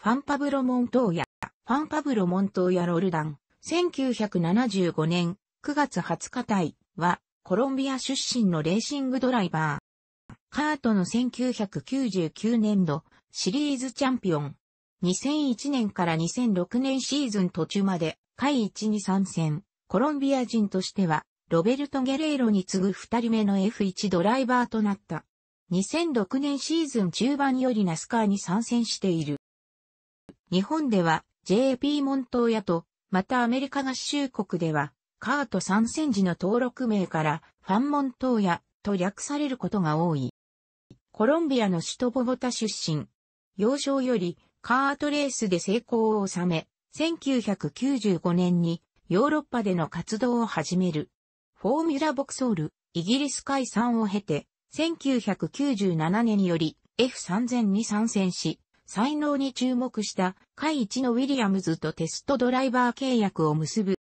ファンパブロ・モントーヤ、ファンパブロ・モントーヤ・ロルダン、1975年9月20日隊は、コロンビア出身のレーシングドライバー。カートの1999年度シリーズチャンピオン。2001年から2006年シーズン途中まで、会一に参戦、コロンビア人としては、ロベルト・ゲレーロに次ぐ二人目の F1 ドライバーとなった。2006年シーズン中盤よりナスカーに参戦している。日本では JP モントーヤと、またアメリカ合衆国では、カート参戦時の登録名からファンモントーヤと略されることが多い。コロンビアの首都ボゴタ出身。幼少よりカートレースで成功を収め、1995年にヨーロッパでの活動を始める。フォーミュラボクソール、イギリス解散を経て、1997年より F3000 に参戦し、才能に注目した下位のウィリアムズとテストドライバー契約を結ぶ。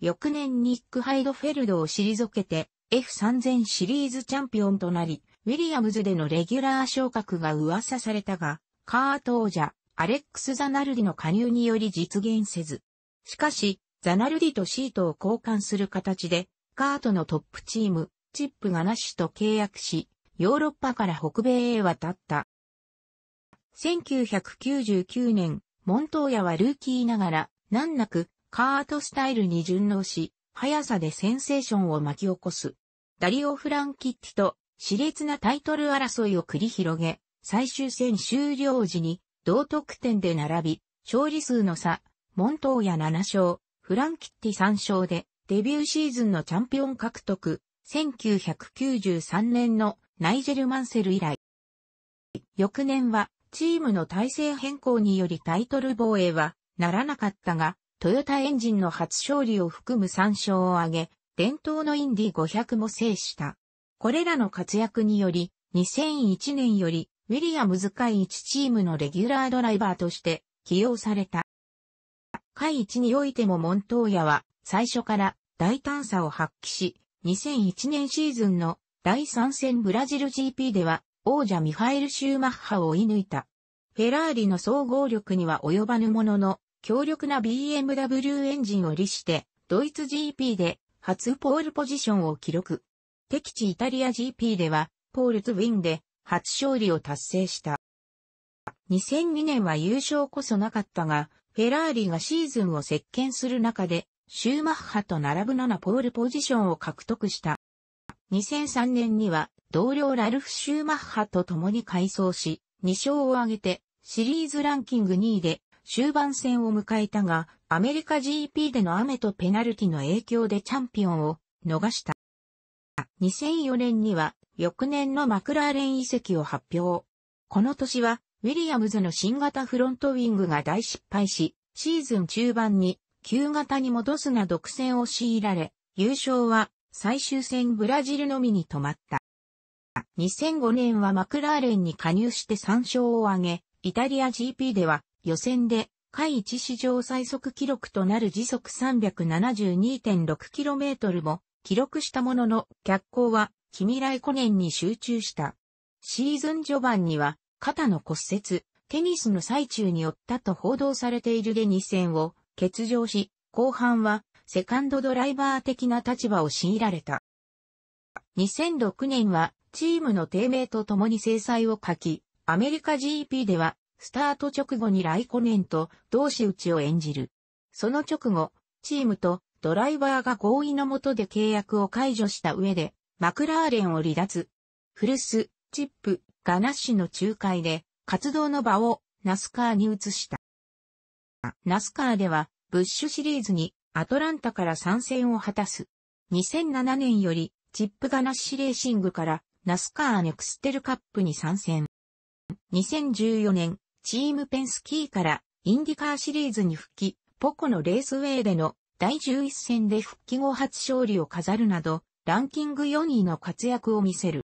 翌年ニック・ハイドフェルドを退けて F3000 シリーズチャンピオンとなり、ウィリアムズでのレギュラー昇格が噂されたが、カート王者、アレックス・ザナルディの加入により実現せず。しかし、ザナルディとシートを交換する形で、カートのトップチーム、チップがなしと契約し、ヨーロッパから北米へ渡った。1999年、モントーヤはルーキーながら、難なく、カートスタイルに順応し、速さでセンセーションを巻き起こす。ダリオ・フランキッティと、熾烈なタイトル争いを繰り広げ、最終戦終了時に、同得点で並び、勝利数の差、モントーヤ7勝、フランキッティ3勝で、デビューシーズンのチャンピオン獲得、1993年のナイジェル・マンセル以来。翌年はチームの体制変更によりタイトル防衛はならなかったが、トヨタエンジンの初勝利を含む3勝を挙げ、伝統のインディ500も制した。これらの活躍により、2001年より、ウィリアムズ会1チームのレギュラードライバーとして起用された。会1においてもモントーヤは最初から大胆さを発揮し、2001年シーズンの第3戦ブラジル GP では王者ミハエル・シューマッハを追い抜いた。フェラーリの総合力には及ばぬものの、強力な BMW エンジンを利して、ドイツ GP で初ポールポジションを記録。敵地イタリア GP では、ポールズウィンで初勝利を達成した。2002年は優勝こそなかったが、フェラーリがシーズンを席巻する中で、シューマッハと並ぶ7ポールポジションを獲得した。2003年には同僚ラルフ・シューマッハと共に改装し、2勝を挙げてシリーズランキング2位で終盤戦を迎えたが、アメリカ GP での雨とペナルティの影響でチャンピオンを逃した。2004年には翌年のマクラーレン遺跡を発表。この年はウィリアムズの新型フロントウィングが大失敗し、シーズン中盤に旧型に戻すな独占を強いられ、優勝は最終戦ブラジルのみに止まった。2005年はマクラーレンに加入して3勝を挙げ、イタリア GP では予選で下一史上最速記録となる時速 372.6km も記録したものの脚光はキミライコネンに集中した。シーズン序盤には肩の骨折、テニスの最中に負ったと報道されているで2戦を欠場し、後半はセカンドドライバー的な立場を強いられた。2006年はチームの低迷とともに制裁を書き、アメリカ GP では、スタート直後にライコネンと同志打ちを演じる。その直後、チームとドライバーが合意のもとで契約を解除した上で、マクラーレンを離脱。フルス、チップ、ガナッシュの仲介で、活動の場をナスカーに移した。ナスカーでは、ブッシュシリーズにアトランタから参戦を果たす。2007年より、チップガナッシュレーシングからナスカーネクステルカップに参戦。2014年、チームペンスキーからインディカーシリーズに復帰、ポコのレースウェイでの第11戦で復帰後初勝利を飾るなど、ランキング4位の活躍を見せる。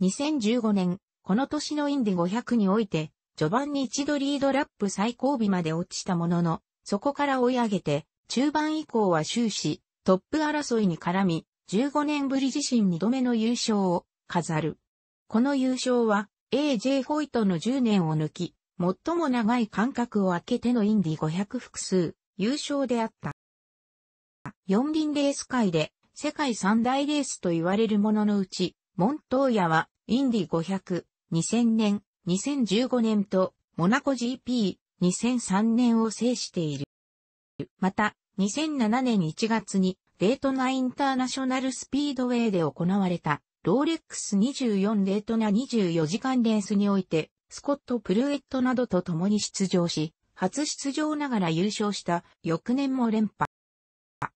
2015年、この年のインディ500において、序盤に一度リードラップ最後尾まで落ちたものの、そこから追い上げて、中盤以降は終始、トップ争いに絡み、15年ぶり自身2度目の優勝を飾る。この優勝は AJ ホイトの10年を抜き、最も長い間隔を空けてのインディ500複数、優勝であった。四輪レース界で世界三大レースと言われるもののうち、モントーヤはインディ500、2000年、2015年とモナコ GP、2003年を制している。また、2007年1月にデートナインターナショナルスピードウェイで行われたローレックス24レートな24時間レースにおいて、スコット・プルエットなどと共に出場し、初出場ながら優勝した翌年も連覇。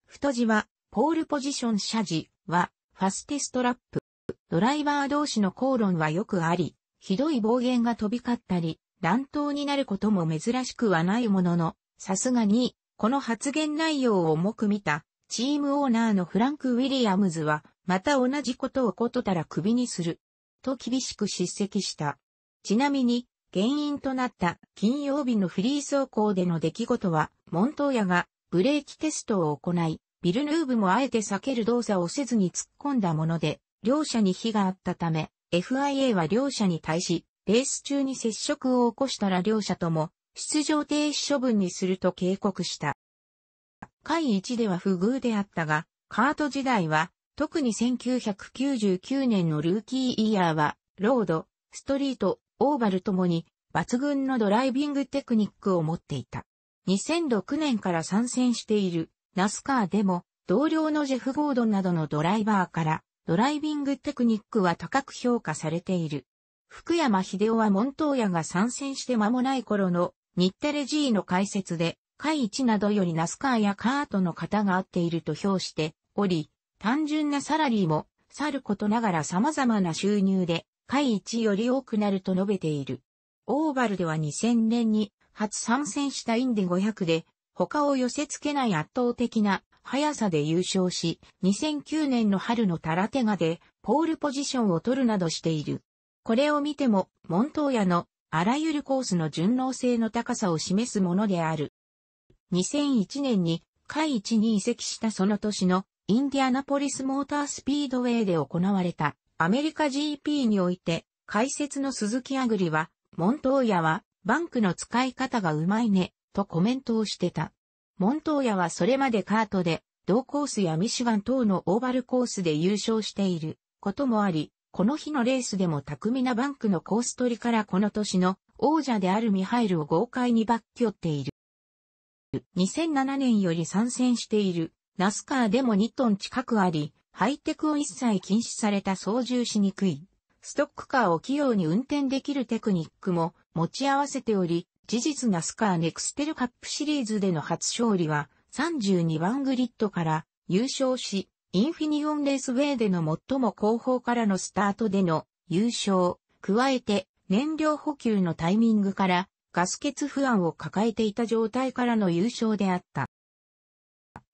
太字は、ポールポジション射字は、ファステストラップ。ドライバー同士の口論はよくあり、ひどい暴言が飛び交ったり、乱闘になることも珍しくはないものの、さすがに、この発言内容を重く見た、チームオーナーのフランク・ウィリアムズは、また同じことをことたら首にする。と厳しく叱責した。ちなみに、原因となった金曜日のフリー走行での出来事は、モントーヤがブレーキテストを行い、ビルヌーブもあえて避ける動作をせずに突っ込んだもので、両者に火があったため、FIA は両者に対し、レース中に接触を起こしたら両者とも、出場停止処分にすると警告した。会1では不遇であったが、カート時代は特に1999年のルーキーイヤーは、ロード、ストリート、オーバルともに、抜群のドライビングテクニックを持っていた。2006年から参戦している、ナスカーでも、同僚のジェフ・ゴードンなどのドライバーから、ドライビングテクニックは高く評価されている。福山秀夫はモントーヤが参戦して間もない頃の日テレ G の解説で、イチなどよりナスカーやカートの方が合っていると評しており、単純なサラリーも、さることながら様々な収入で、会一より多くなると述べている。オーバルでは2000年に初参戦したインデ500で、他を寄せ付けない圧倒的な速さで優勝し、2009年の春のタラテガでポールポジションを取るなどしている。これを見ても、モントーヤのあらゆるコースの順応性の高さを示すものである。2001年に、下一に移籍したその年のインディアナポリスモータースピードウェイで行われたアメリカ GP において解説の鈴木アグリは、モントーヤはバンクの使い方がうまいね、とコメントをしてた。モントーヤはそれまでカートで、同コースやミシガン等のオーバルコースで優勝していることもあり、この日のレースでも巧みなバンクのコース取りからこの年の王者であるミハイルを豪快にバッキョっている。2007年より参戦しているナスカーでも2トン近くあり、ハイテクを一切禁止された操縦しにくい。ストックカーを器用に運転できるテクニックも持ち合わせており、事実ナスカーネクステルカップシリーズでの初勝利は32番グリッドから優勝し、インフィニオンレースウェイでの最も後方からのスタートでの優勝、加えて燃料補給のタイミングからガス欠不安を抱えていた状態からの優勝であった。